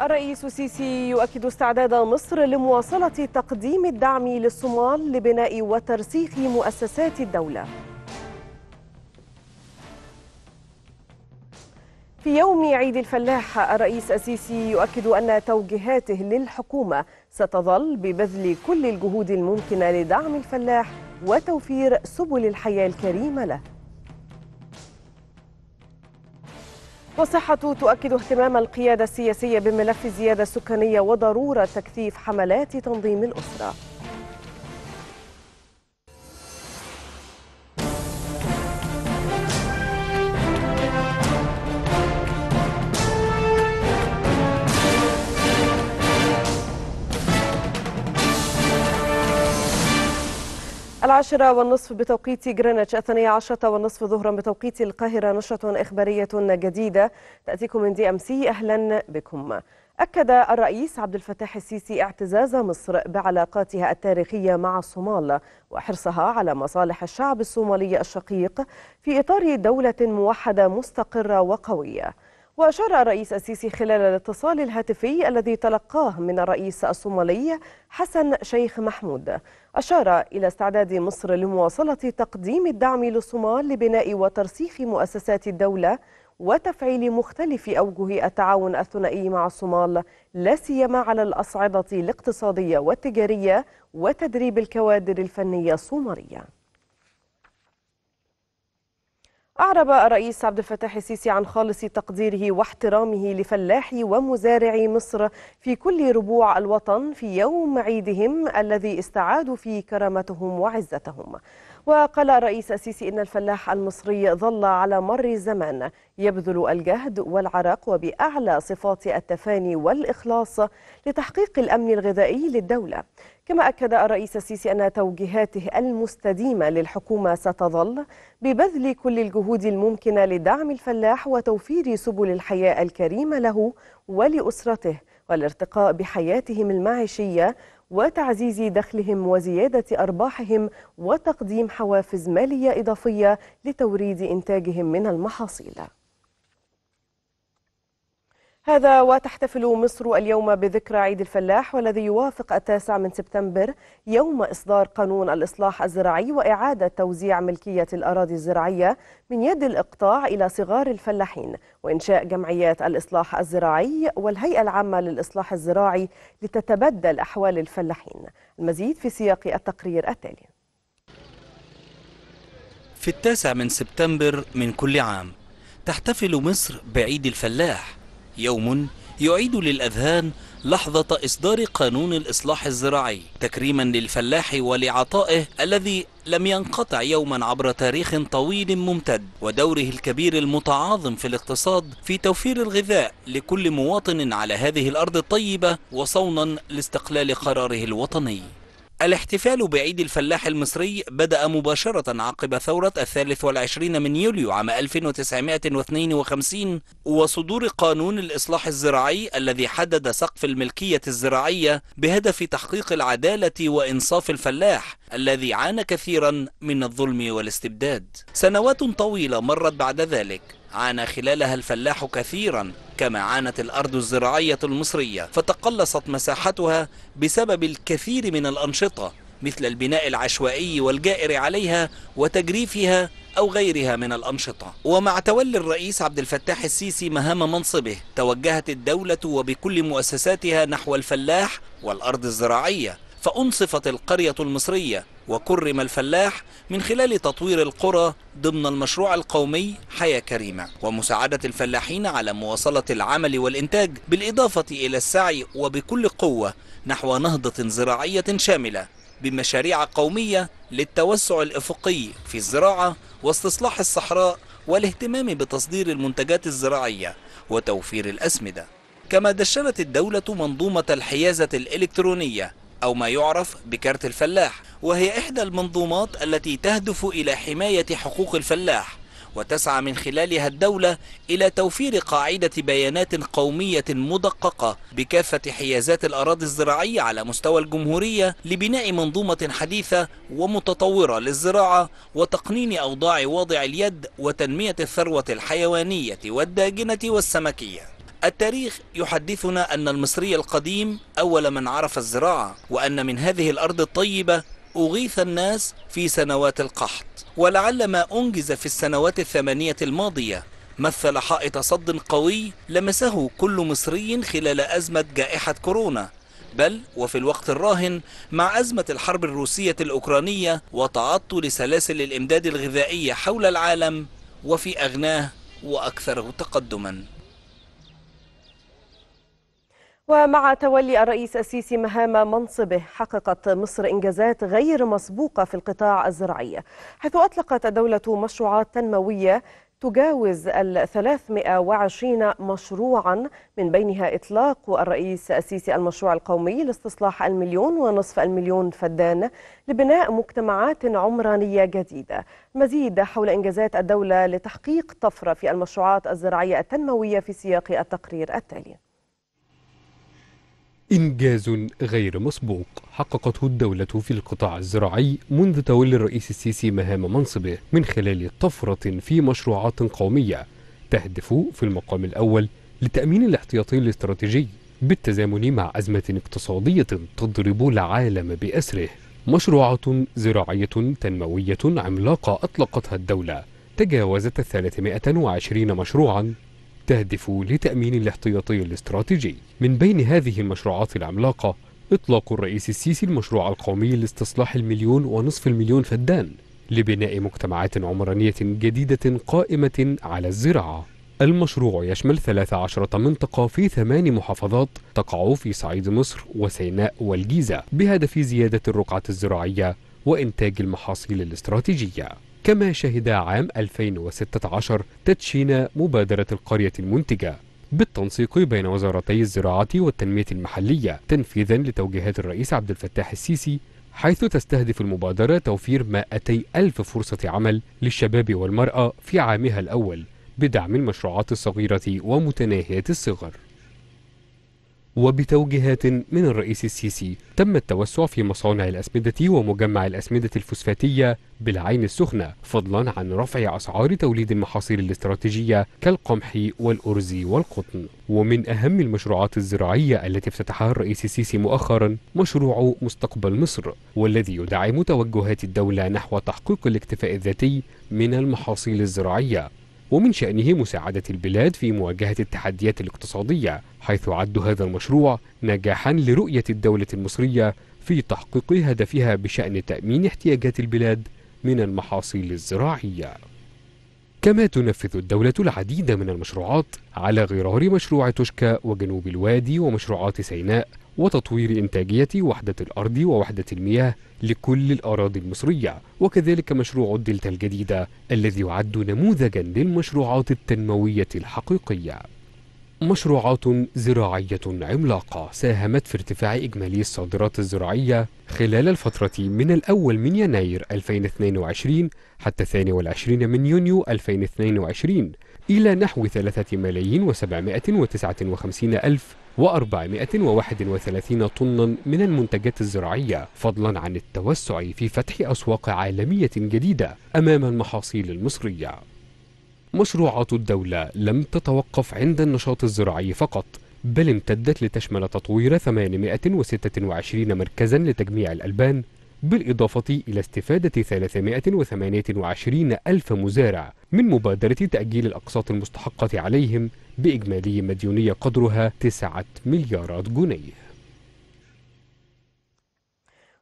الرئيس السيسي يؤكد استعداد مصر لمواصلة تقديم الدعم للصومال لبناء وترسيخ مؤسسات الدولة في يوم عيد الفلاح الرئيس السيسي يؤكد أن توجيهاته للحكومة ستظل ببذل كل الجهود الممكنة لدعم الفلاح وتوفير سبل الحياة الكريمة له والصحة تؤكد اهتمام القيادة السياسية بملف الزيادة السكانية وضرورة تكثيف حملات تنظيم الأسرة العشرة والنصف بتوقيت جرينتش الثانية عشرة والنصف ظهرا بتوقيت القاهرة نشرة إخبارية جديدة تأتيكم من دي أم سي أهلا بكم أكد الرئيس عبد الفتاح السيسي اعتزاز مصر بعلاقاتها التاريخية مع الصومال وحرصها على مصالح الشعب الصومالي الشقيق في إطار دولة موحدة مستقرة وقوية وأشار الرئيس السيسي خلال الاتصال الهاتفي الذي تلقاه من الرئيس الصومالي حسن شيخ محمود أشار إلى استعداد مصر لمواصلة تقديم الدعم للصومال لبناء وترسيخ مؤسسات الدولة وتفعيل مختلف أوجه التعاون الثنائي مع الصومال لا سيما على الأصعدة الاقتصادية والتجارية وتدريب الكوادر الفنية الصومالية أعرب الرئيس عبد الفتاح السيسي عن خالص تقديره واحترامه لفلاحي ومزارعي مصر في كل ربوع الوطن في يوم عيدهم الذي استعادوا فيه كرامتهم وعزتهم وقال الرئيس السيسي إن الفلاح المصري ظل على مر الزمان يبذل الجهد والعرق وبأعلى صفات التفاني والإخلاص لتحقيق الأمن الغذائي للدولة كما أكد الرئيس السيسي أن توجيهاته المستديمة للحكومة ستظل ببذل كل الجهود الممكنة لدعم الفلاح وتوفير سبل الحياة الكريمة له ولأسرته والارتقاء بحياتهم المعيشية وتعزيز دخلهم وزيادة أرباحهم وتقديم حوافز مالية إضافية لتوريد إنتاجهم من المحاصيل هذا وتحتفل مصر اليوم بذكرى عيد الفلاح والذي يوافق التاسع من سبتمبر يوم إصدار قانون الإصلاح الزراعي وإعادة توزيع ملكية الأراضي الزراعية من يد الإقطاع إلى صغار الفلاحين وإنشاء جمعيات الإصلاح الزراعي والهيئة العامة للإصلاح الزراعي لتتبدل أحوال الفلاحين المزيد في سياق التقرير التالي في التاسع من سبتمبر من كل عام تحتفل مصر بعيد الفلاح يوم يعيد للأذهان لحظة إصدار قانون الإصلاح الزراعي تكريما للفلاح ولعطائه الذي لم ينقطع يوما عبر تاريخ طويل ممتد ودوره الكبير المتعاظم في الاقتصاد في توفير الغذاء لكل مواطن على هذه الأرض الطيبة وصونا لاستقلال قراره الوطني الاحتفال بعيد الفلاح المصري بدأ مباشرة عقب ثورة الثالث والعشرين من يوليو عام 1952 وصدور قانون الإصلاح الزراعي الذي حدد سقف الملكية الزراعية بهدف تحقيق العدالة وإنصاف الفلاح الذي عانى كثيرا من الظلم والاستبداد سنوات طويلة مرت بعد ذلك عانى خلالها الفلاح كثيرا كما عانت الأرض الزراعية المصرية فتقلصت مساحتها بسبب الكثير من الأنشطة مثل البناء العشوائي والجائر عليها وتجريفها أو غيرها من الأنشطة ومع تولي الرئيس عبد الفتاح السيسي مهام منصبه توجهت الدولة وبكل مؤسساتها نحو الفلاح والأرض الزراعية فأنصفت القرية المصرية وكرم الفلاح من خلال تطوير القرى ضمن المشروع القومي حياة كريمة ومساعدة الفلاحين على مواصلة العمل والإنتاج بالإضافة إلى السعي وبكل قوة نحو نهضة زراعية شاملة بمشاريع قومية للتوسع الإفقي في الزراعة واستصلاح الصحراء والاهتمام بتصدير المنتجات الزراعية وتوفير الأسمدة كما دشنت الدولة منظومة الحيازة الإلكترونية أو ما يعرف بكارت الفلاح وهي إحدى المنظومات التي تهدف إلى حماية حقوق الفلاح وتسعى من خلالها الدولة إلى توفير قاعدة بيانات قومية مدققة بكافة حيازات الأراضي الزراعية على مستوى الجمهورية لبناء منظومة حديثة ومتطورة للزراعة وتقنين أوضاع واضع اليد وتنمية الثروة الحيوانية والداجنة والسمكية التاريخ يحدثنا أن المصري القديم أول من عرف الزراعة وأن من هذه الأرض الطيبة أغيث الناس في سنوات القحط ولعل ما أنجز في السنوات الثمانية الماضية مثل حائط صد قوي لمسه كل مصري خلال أزمة جائحة كورونا بل وفي الوقت الراهن مع أزمة الحرب الروسية الأوكرانية وتعطل سلاسل الإمداد الغذائية حول العالم وفي أغناه وأكثره تقدماً ومع تولي الرئيس السيسي مهام منصبه حققت مصر إنجازات غير مسبوقة في القطاع الزراعي حيث أطلقت الدولة مشروعات تنموية تجاوز ال 320 مشروعا من بينها إطلاق الرئيس السيسي المشروع القومي لاستصلاح المليون ونصف المليون فدان لبناء مجتمعات عمرانية جديدة مزيد حول إنجازات الدولة لتحقيق طفرة في المشروعات الزراعية التنموية في سياق التقرير التالي إنجاز غير مسبوق حققته الدولة في القطاع الزراعي منذ تولي الرئيس السيسي مهام منصبه من خلال طفرة في مشروعات قومية تهدف في المقام الأول لتأمين الاحتياطي الاستراتيجي بالتزامن مع أزمة اقتصادية تضرب العالم بأسره مشروعات زراعية تنموية عملاقة أطلقتها الدولة تجاوزت 320 مشروعا تهدف لتأمين الاحتياطي الاستراتيجي من بين هذه المشروعات العملاقة إطلاق الرئيس السيسي المشروع القومي لاستصلاح المليون ونصف المليون فدان لبناء مجتمعات عمرانية جديدة قائمة على الزراعة المشروع يشمل 13 منطقة في ثمان محافظات تقع في صعيد مصر وسيناء والجيزة بهدف زيادة الرقعة الزراعية وإنتاج المحاصيل الاستراتيجية كما شهد عام 2016 تدشين مبادرة القرية المنتجة بالتنسيق بين وزارتي الزراعة والتنمية المحلية تنفيذا لتوجيهات الرئيس عبد الفتاح السيسي حيث تستهدف المبادرة توفير 200 ألف فرصة عمل للشباب والمرأة في عامها الأول بدعم المشروعات الصغيرة ومتناهية الصغر وبتوجيهات من الرئيس السيسي تم التوسع في مصانع الأسمدة ومجمع الأسمدة الفوسفاتية بالعين السخنة فضلا عن رفع أسعار توليد المحاصيل الاستراتيجية كالقمح والأرز والقطن ومن أهم المشروعات الزراعية التي افتتحها الرئيس السيسي مؤخرا مشروع مستقبل مصر والذي يدعم توجهات الدولة نحو تحقيق الاكتفاء الذاتي من المحاصيل الزراعية ومن شأنه مساعدة البلاد في مواجهة التحديات الاقتصادية حيث عد هذا المشروع نجاحا لرؤية الدولة المصرية في تحقيق هدفها بشأن تأمين احتياجات البلاد من المحاصيل الزراعية كما تنفذ الدولة العديد من المشروعات على غرار مشروع توشكا وجنوب الوادي ومشروعات سيناء وتطوير إنتاجية وحدة الأرض ووحدة المياه لكل الأراضي المصرية وكذلك مشروع الدلتا الجديدة الذي يعد نموذجا للمشروعات التنموية الحقيقية مشروعات زراعية عملاقة ساهمت في ارتفاع إجمالي الصادرات الزراعية خلال الفترة من الأول من يناير 2022 حتى 22 من يونيو 2022 إلى نحو 3 ملايين وسبعمائة وتسعة وخمسين ألف وأربعمائة و431 طنا من المنتجات الزراعية فضلا عن التوسع في فتح أسواق عالمية جديدة أمام المحاصيل المصرية مشروعات الدولة لم تتوقف عند النشاط الزراعي فقط بل امتدت لتشمل تطوير 826 مركزا لتجميع الألبان بالإضافة إلى استفادة 328 ألف مزارع من مبادرة تأجيل الأقساط المستحقة عليهم بإجمالي مديونية قدرها 9 مليارات جنيه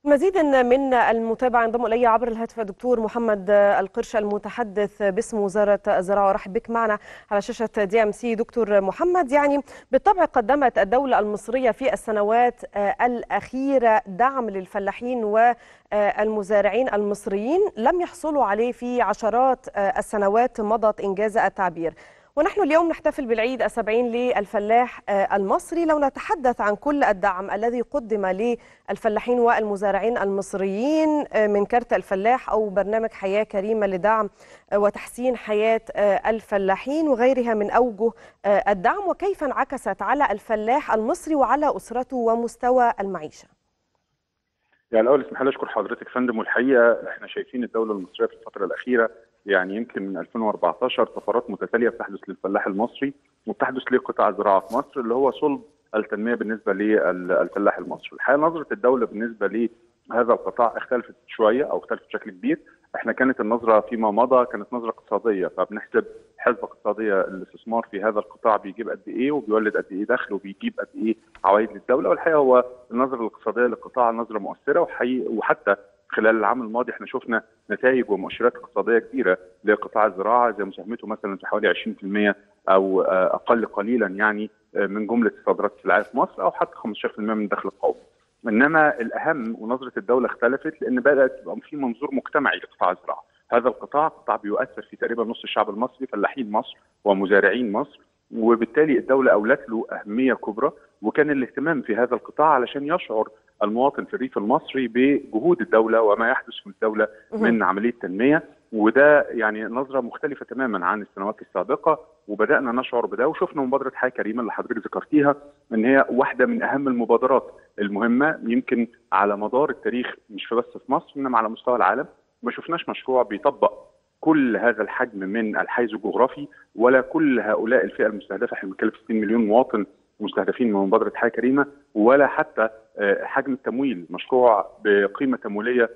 مزيدا من المتابعة انضم إلي عبر الهاتف الدكتور محمد القرش المتحدث باسم وزارة الزراعة أرحب بك معنا على شاشة دي أم سي دكتور محمد يعني بالطبع قدمت الدولة المصرية في السنوات الأخيرة دعم للفلاحين والمزارعين المصريين لم يحصلوا عليه في عشرات السنوات مضت إنجاز التعبير ونحن اليوم نحتفل بالعيد السبعين للفلاح آه، المصري لو نتحدث عن كل الدعم الذي قدم للفلاحين والمزارعين المصريين آه، من كارت الفلاح أو برنامج حياة كريمة لدعم آه، وتحسين حياة الفلاحين وغيرها من أوجه الدعم وكيف انعكست على الفلاح المصري وعلى أسرته ومستوى المعيشة يعني الاول اسمح لي اشكر حضرتك فندم والحقيقه احنا شايفين الدوله المصريه في الفتره الاخيره يعني يمكن من 2014 طفرات متتاليه بتحدث للفلاح المصري وبتحدث لقطاع الزراعه في مصر اللي هو صلب التنميه بالنسبه للفلاح المصري. الحقيقه نظره الدوله بالنسبه لهذا القطاع اختلفت شويه او اختلفت بشكل كبير، احنا كانت النظره فيما مضى كانت نظره اقتصاديه فبنحسب حسبه اقتصاديه الاستثمار في هذا القطاع بيجيب قد ايه وبيولد قد ايه دخل وبيجيب قد ايه عوائد للدوله والحقيقه هو النظره الاقتصاديه للقطاع نظره مؤثره وحقيقة وحتى خلال العام الماضي احنا شفنا نتائج ومؤشرات اقتصاديه كبيره لقطاع الزراعه زي مساهمته مثلا في حوالي 20% او آه، اقل قليلا يعني آه، من جمله صادرات السلع في مصر او حتى 15% من الدخل القومي. انما الاهم ونظره الدوله اختلفت لان بدات يبقى في منظور مجتمعي لقطاع الزراعه، هذا القطاع قطاع بيؤثر في تقريبا نص الشعب المصري فلاحين مصر ومزارعين مصر وبالتالي الدوله اولت له اهميه كبرى وكان الاهتمام في هذا القطاع علشان يشعر المواطن في الريف المصري بجهود الدوله وما يحدث في الدوله من عمليه تنميه وده يعني نظره مختلفه تماما عن السنوات السابقه وبدانا نشعر بده وشفنا مبادره حياه كريمه اللي حضرتك ذكرتيها ان هي واحده من اهم المبادرات المهمه يمكن على مدار التاريخ مش بس في مصر انما على مستوى العالم ما شفناش مشروع بيطبق كل هذا الحجم من الحيز الجغرافي ولا كل هؤلاء الفئه المستهدفه احنا بنتكلم في 60 مليون مواطن مستهدفين من مبادره حياه كريمه ولا حتى حجم التمويل مشروع بقيمه تمويليه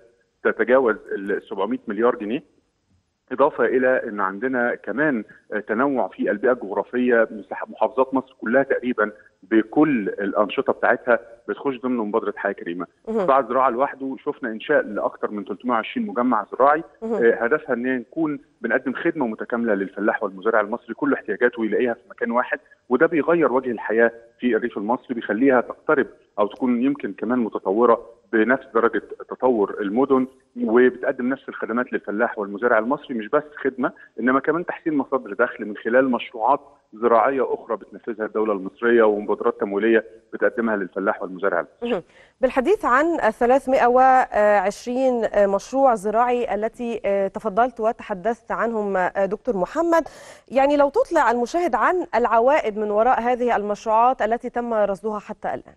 تتجاوز ال 700 مليار جنيه إضافة إلى أن عندنا كمان تنوع في البيئة الجغرافية محافظات مصر كلها تقريبا بكل الأنشطة بتاعتها بتخش ضمن مبادرة حياة كريمة قطاع الزراعة لوحده شفنا إنشاء لأكثر من 320 مجمع زراعي آه، هدفها أن نكون بنقدم خدمة متكاملة للفلاح والمزارع المصري كل احتياجاته يلاقيها في مكان واحد وده بيغير وجه الحياة في الريف المصري بيخليها تقترب او تكون يمكن كمان متطوره بنفس درجه تطور المدن وبتقدم نفس الخدمات للفلاح والمزارع المصري مش بس خدمه انما كمان تحسين مصادر دخل من خلال مشروعات زراعيه اخرى بتنفذها الدوله المصريه ومبادرات تمويليه بتقدمها للفلاح والمزارع المصري. بالحديث عن 320 مشروع زراعي التي آه، تفضلت وتحدثت عنهم آه، دكتور محمد، يعني لو تطلع المشاهد عن العوائد من وراء هذه المشروعات التي تم رصدها حتى الان.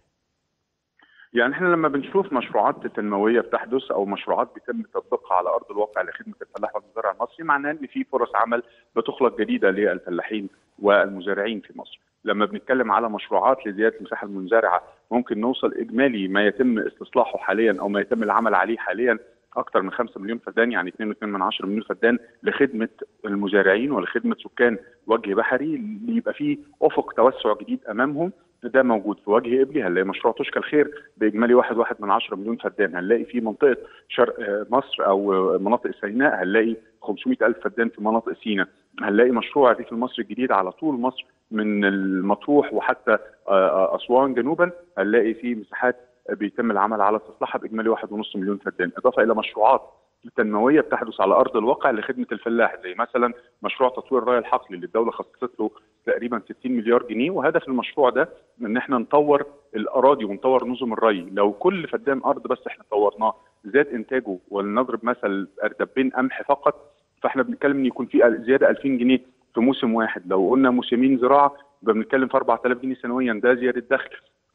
يعني احنا لما بنشوف مشروعات تنمويه بتحدث او مشروعات بيتم تطبيقها على ارض الواقع لخدمه الفلاح والمزارع المصري معناه ان في فرص عمل بتخلق جديده للفلاحين والمزارعين في مصر. لما بنتكلم على مشروعات لزياده المساحه المزارعه ممكن نوصل اجمالي ما يتم استصلاحه حاليا او ما يتم العمل عليه حاليا اكثر من 5 مليون فدان يعني 2.2 من مليون فدان لخدمه المزارعين ولخدمه سكان وجه بحري ليبقى فيه افق توسع جديد امامهم ده موجود في وجه ابلي هنلاقي مشروع تشكل خير باجمالي واحد واحد من عشرة مليون فدان هنلاقي في منطقه شرق آه، مصر او آه، مناطق سيناء هنلاقي 500 الف فدان في مناطق سيناء هنلاقي مشروع الريف المصري الجديد على طول مصر من المطروح وحتى آه، اسوان جنوبا هنلاقي في مساحات بيتم العمل على استصلاحها باجمالي 1.5 مليون فدان اضافه الى مشروعات التنمويه بتحدث على ارض الواقع لخدمه الفلاح زي مثلا مشروع تطوير الري الحقلي اللي الدوله خصصت له تقريبا 60 مليار جنيه وهدف المشروع ده ان احنا نطور الاراضي ونطور نظم الري لو كل فدان ارض بس احنا طورناه زاد انتاجه ولنضرب مثل اردبين قمح فقط فاحنا بنتكلم ان يكون في زياده 2000 جنيه في موسم واحد لو قلنا موسمين زراعه يبقى بنتكلم في 4000 جنيه سنويا ده زياده دخل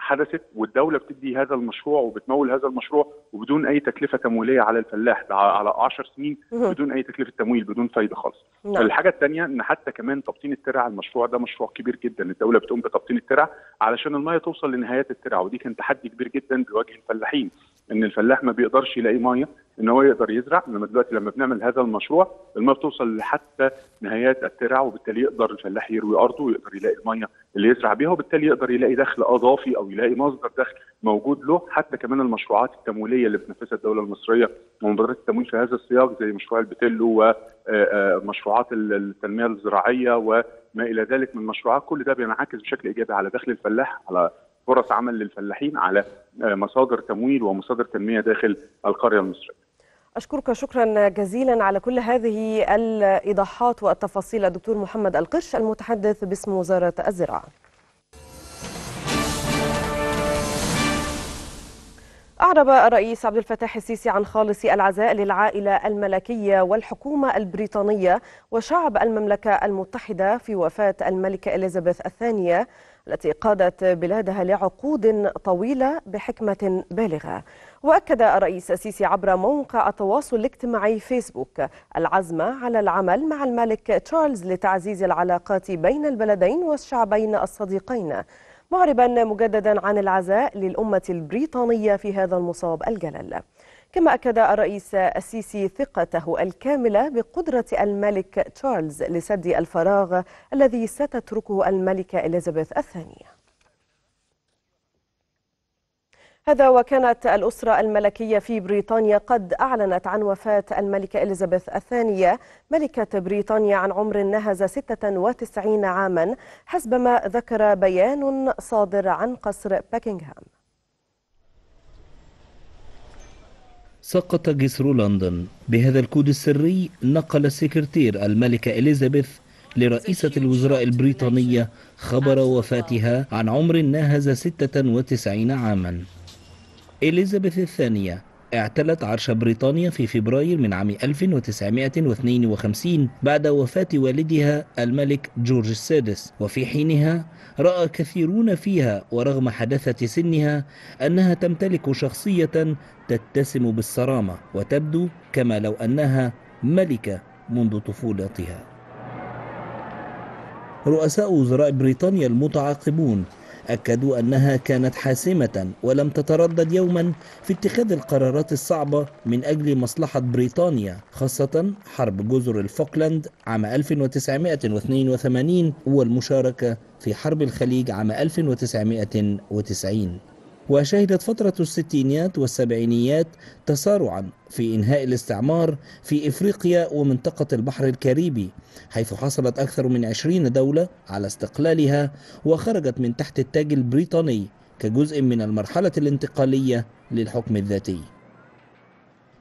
حدثت والدوله بتدي هذا المشروع وبتمول هذا المشروع وبدون اي تكلفه تمويليه على الفلاح على 10 سنين بدون اي تكلفه تمويل بدون فايده خالص. نعم. الحاجه الثانيه ان حتى كمان تبطين الترع المشروع ده مشروع كبير جدا الدوله بتقوم بتبطين الترع علشان المايه توصل لنهايات الترع ودي كان تحدي كبير جدا بيواجه الفلاحين ان الفلاح ما بيقدرش يلاقي ميه ان هو يقدر يزرع انما دلوقتي لما بنعمل هذا المشروع الميه بتوصل لحتى نهايات الترع وبالتالي يقدر الفلاح يروي ارضه ويقدر يلاقي الميه اللي يزرع بيها وبالتالي يقدر يلاقي دخل اضافي او يلاقي مصدر دخل موجود له حتى كمان المشروعات التمويليه اللي بتنفذها الدوله المصريه ومبادرات التمويل في هذا السياق زي مشروع البتلو ومشروعات آه، آه، التنميه الزراعيه وما الى ذلك من مشروعات كل ده بينعكس بشكل ايجابي على دخل الفلاح على فرص عمل للفلاحين على آه، مصادر تمويل ومصادر تنميه داخل القريه المصريه أشكرك شكرا جزيلا على كل هذه الإيضاحات والتفاصيل الدكتور محمد القرش المتحدث باسم وزارة الزراعة أعرب الرئيس عبد الفتاح السيسي عن خالص العزاء للعائلة الملكية والحكومة البريطانية وشعب المملكة المتحدة في وفاة الملكة إليزابيث الثانية التي قادت بلادها لعقود طويلة بحكمة بالغة وأكد الرئيس السيسي عبر موقع التواصل الاجتماعي فيسبوك العزم على العمل مع الملك تشارلز لتعزيز العلاقات بين البلدين والشعبين الصديقين معربا مجددا عن العزاء للأمة البريطانية في هذا المصاب الجلل كما أكد الرئيس السيسي ثقته الكاملة بقدرة الملك تشارلز لسد الفراغ الذي ستتركه الملكة إليزابيث الثانية هذا وكانت الأسرة الملكية في بريطانيا قد أعلنت عن وفاة الملكة إليزابيث الثانية ملكة بريطانيا عن عمر نهز 96 عاما حسب ما ذكر بيان صادر عن قصر باكنغهام سقط جسر لندن بهذا الكود السري نقل السكرتير الملكة إليزابيث لرئيسة الوزراء البريطانية خبر وفاتها عن عمر ناهز 96 عاماً إليزابيث الثانية اعتلت عرش بريطانيا في فبراير من عام 1952 بعد وفاة والدها الملك جورج السادس وفي حينها رأى كثيرون فيها ورغم حداثة سنها أنها تمتلك شخصية تتسم بالصرامة وتبدو كما لو أنها ملكة منذ طفولتها رؤساء وزراء بريطانيا المتعاقبون أكدوا أنها كانت حاسمة ولم تتردد يوما في اتخاذ القرارات الصعبة من أجل مصلحة بريطانيا خاصة حرب جزر الفوكلاند عام 1982 والمشاركة في حرب الخليج عام 1990 وشهدت فترة الستينيات والسبعينيات تسارعا في إنهاء الاستعمار في إفريقيا ومنطقة البحر الكاريبي حيث حصلت أكثر من عشرين دولة على استقلالها وخرجت من تحت التاج البريطاني كجزء من المرحلة الانتقالية للحكم الذاتي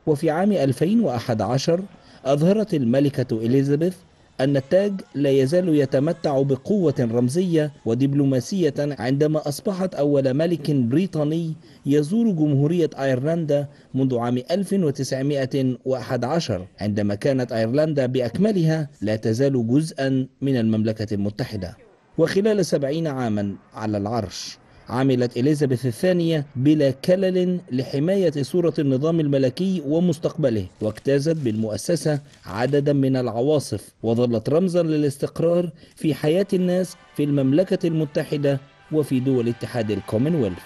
وفي عام 2011 أظهرت الملكة إليزابيث أن التاج لا يزال يتمتع بقوة رمزية ودبلوماسية عندما أصبحت أول ملك بريطاني يزور جمهورية أيرلندا منذ عام 1911 عندما كانت أيرلندا بأكملها لا تزال جزءا من المملكة المتحدة وخلال سبعين عاما على العرش عملت إليزابيث الثانية بلا كلل لحماية صورة النظام الملكي ومستقبله واجتازت بالمؤسسة عددا من العواصف وظلت رمزا للاستقرار في حياة الناس في المملكة المتحدة وفي دول اتحاد الكومنولث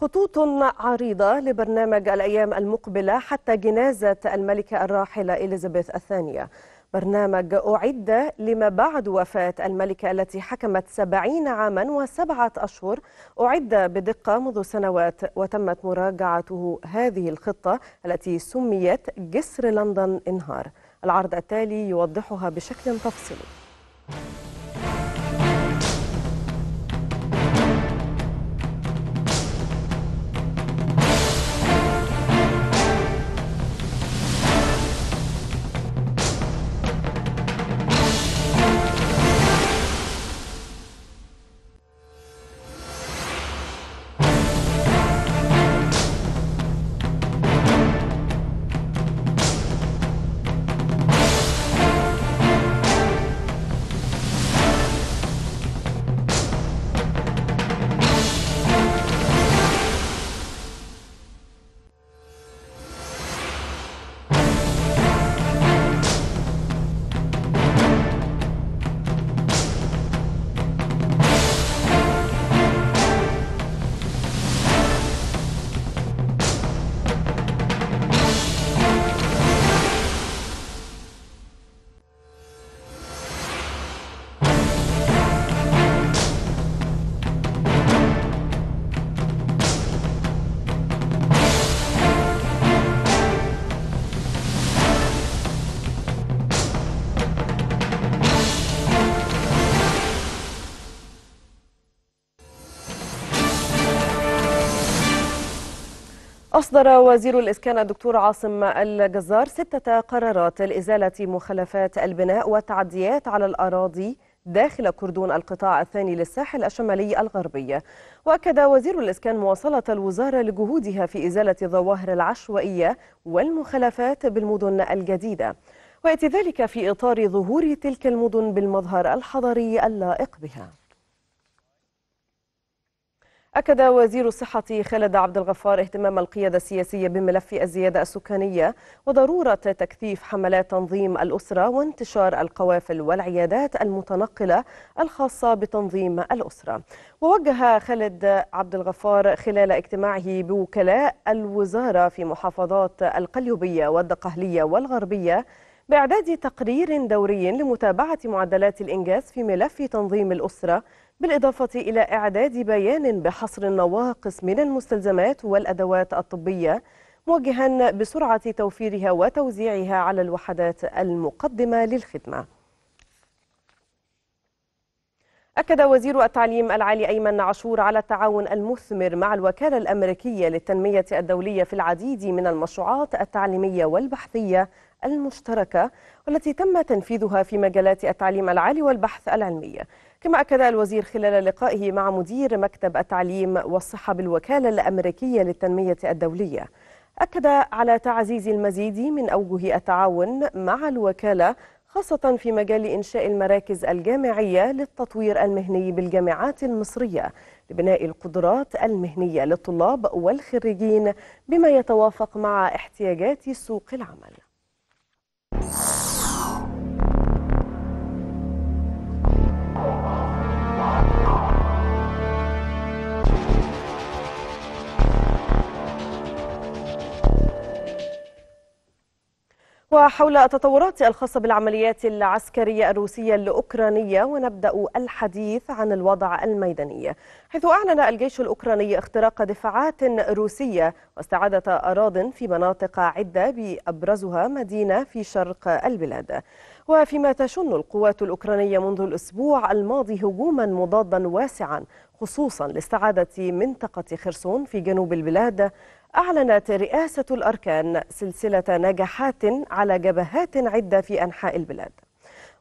خطوط عريضة لبرنامج الأيام المقبلة حتى جنازة الملكة الراحلة إليزابيث الثانية برنامج أعد لما بعد وفاة الملكة التي حكمت سبعين عاما وسبعة أشهر أعد بدقة منذ سنوات وتمت مراجعته هذه الخطة التي سميت جسر لندن انهار العرض التالي يوضحها بشكل تفصيلي أصدر وزير الإسكان الدكتور عاصم الجزار ستة قرارات لإزالة مخلفات البناء والتعديات على الأراضي داخل كردون القطاع الثاني للساحل الشمالي الغربي وأكد وزير الإسكان مواصلة الوزارة لجهودها في إزالة ظواهر العشوائية والمخلفات بالمدن الجديدة ويأتي ذلك في إطار ظهور تلك المدن بالمظهر الحضري اللائق بها أكد وزير الصحة خالد عبد الغفار اهتمام القيادة السياسية بملف الزيادة السكانية وضرورة تكثيف حملات تنظيم الأسرة وانتشار القوافل والعيادات المتنقلة الخاصة بتنظيم الأسرة ووجه خالد عبد الغفار خلال اجتماعه بوكلاء الوزارة في محافظات القليوبية والدقهلية والغربية بإعداد تقرير دوري لمتابعة معدلات الإنجاز في ملف تنظيم الأسرة بالإضافة إلى إعداد بيان بحصر النواقص من المستلزمات والأدوات الطبية موجها بسرعة توفيرها وتوزيعها على الوحدات المقدمة للخدمة أكد وزير التعليم العالي أيمن عاشور على التعاون المثمر مع الوكالة الأمريكية للتنمية الدولية في العديد من المشروعات التعليمية والبحثية المشتركة والتي تم تنفيذها في مجالات التعليم العالي والبحث العلمي كما أكد الوزير خلال لقائه مع مدير مكتب التعليم والصحة بالوكالة الأمريكية للتنمية الدولية أكد على تعزيز المزيد من أوجه التعاون مع الوكالة خاصة في مجال إنشاء المراكز الجامعية للتطوير المهني بالجامعات المصرية لبناء القدرات المهنية للطلاب والخريجين بما يتوافق مع احتياجات سوق العمل. وحول التطورات الخاصة بالعمليات العسكرية الروسية الأوكرانية ونبدأ الحديث عن الوضع الميداني حيث أعلن الجيش الأوكراني اختراق دفاعات روسية واستعادة أراض في مناطق عدة بأبرزها مدينة في شرق البلاد وفيما تشن القوات الأوكرانية منذ الأسبوع الماضي هجوما مضادا واسعا خصوصا لاستعادة منطقة خرسون في جنوب البلاد أعلنت رئاسة الأركان سلسلة نجاحات على جبهات عدة في أنحاء البلاد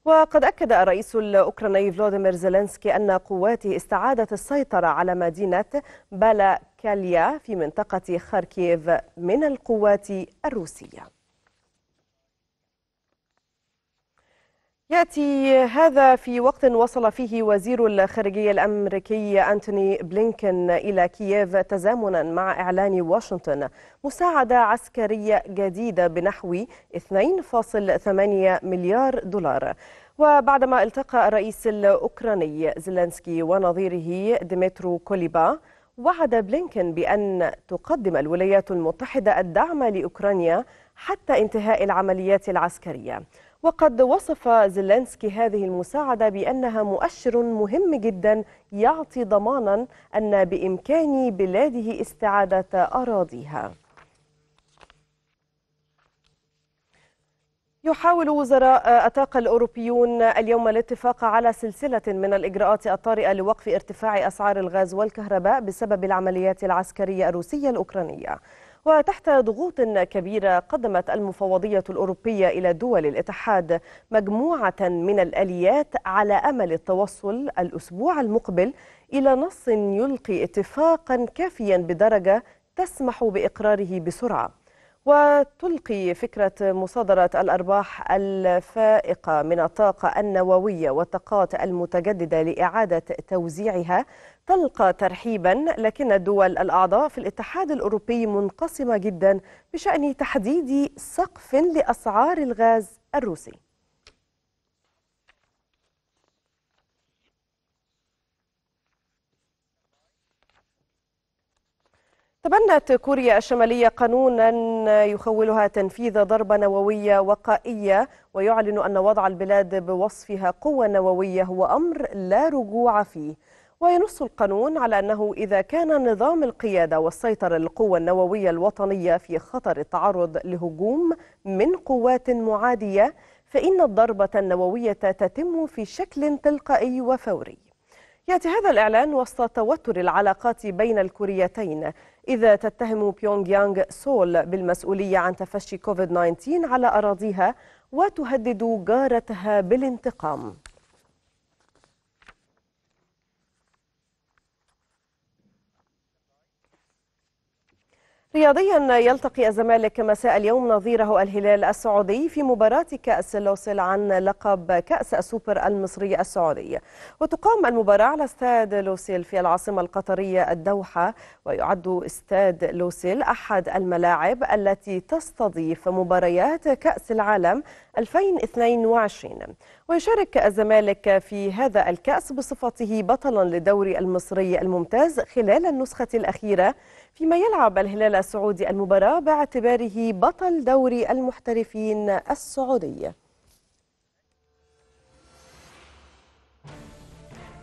وقد أكد الرئيس الأوكراني فلوديمير زيلينسكي أن قواته استعادت السيطرة على مدينة بالاكاليا في منطقة خاركيف من القوات الروسية يأتي هذا في وقت وصل فيه وزير الخارجية الأمريكي أنتوني بلينكن إلى كييف تزامنا مع إعلان واشنطن مساعدة عسكرية جديدة بنحو 2.8 مليار دولار وبعدما التقى الرئيس الأوكراني زيلينسكي ونظيره ديمترو كوليبا وعد بلينكن بأن تقدم الولايات المتحدة الدعم لأوكرانيا حتى انتهاء العمليات العسكرية وقد وصف زيلينسكي هذه المساعدة بأنها مؤشر مهم جدا يعطي ضمانا أن بإمكان بلاده استعادة أراضيها يحاول وزراء الطاقة الأوروبيون اليوم الاتفاق على سلسلة من الإجراءات الطارئة لوقف ارتفاع أسعار الغاز والكهرباء بسبب العمليات العسكرية الروسية الأوكرانية وتحت ضغوط كبيرة قدمت المفوضية الأوروبية إلى دول الاتحاد مجموعة من الآليات على أمل التوصل الأسبوع المقبل إلى نص يلقي اتفاقا كافيا بدرجة تسمح بإقراره بسرعة وتلقي فكرة مصادرة الأرباح الفائقة من الطاقة النووية والطاقات المتجددة لإعادة توزيعها تلقى ترحيبا لكن الدول الأعضاء في الاتحاد الأوروبي منقسمة جدا بشأن تحديد سقف لأسعار الغاز الروسي تبنت كوريا الشمالية قانونا يخولها تنفيذ ضربة نووية وقائية ويعلن أن وضع البلاد بوصفها قوة نووية هو أمر لا رجوع فيه وينص القانون على أنه إذا كان نظام القيادة والسيطرة للقوة النووية الوطنية في خطر التعرض لهجوم من قوات معادية فإن الضربة النووية تتم في شكل تلقائي وفوري يأتي هذا الإعلان وسط توتر العلاقات بين الكوريتين إذا تتهم بيونغ يانغ سول بالمسؤولية عن تفشي كوفيد 19 على أراضيها وتهدد جارتها بالانتقام رياضيا يلتقي الزمالك مساء اليوم نظيره الهلال السعودي في مباراة كأس لوصل عن لقب كأس السوبر المصري السعودي وتقام المباراة على استاد لوسيل في العاصمة القطرية الدوحة ويعد استاد لوسيل أحد الملاعب التي تستضيف مباريات كأس العالم 2022 ويشارك الزمالك في هذا الكأس بصفته بطلا للدوري المصري الممتاز خلال النسخة الأخيرة فيما يلعب الهلال السعودي المباراة باعتباره بطل دوري المحترفين السعودي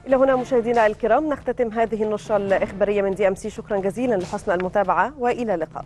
إلى هنا مشاهدينا الكرام نختتم هذه النشرة الإخبارية من دي أم سي شكرا جزيلا لحسن المتابعة وإلى اللقاء